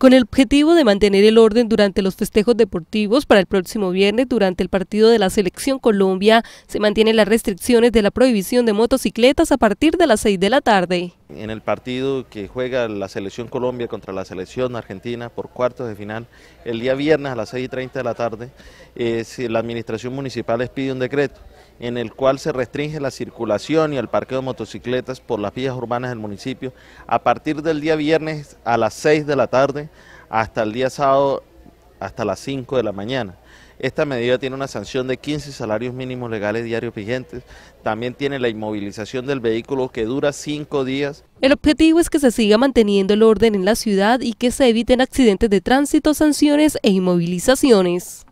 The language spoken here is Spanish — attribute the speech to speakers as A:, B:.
A: con el objetivo de mantener el orden durante los festejos deportivos para el próximo viernes durante el partido de la Selección Colombia. Se mantienen las restricciones de la prohibición de motocicletas a partir de las 6 de la tarde.
B: En el partido que juega la Selección Colombia contra la Selección Argentina por cuartos de final, el día viernes a las 6 y 30 de la tarde, eh, la administración municipal les pide un decreto en el cual se restringe la circulación y el parqueo de motocicletas por las vías urbanas del municipio a partir del día viernes a las 6 de la tarde hasta el día sábado hasta las 5 de la mañana. Esta medida tiene una sanción de 15 salarios mínimos legales diarios vigentes. También tiene la inmovilización del vehículo que dura 5 días.
A: El objetivo es que se siga manteniendo el orden en la ciudad y que se eviten accidentes de tránsito, sanciones e inmovilizaciones.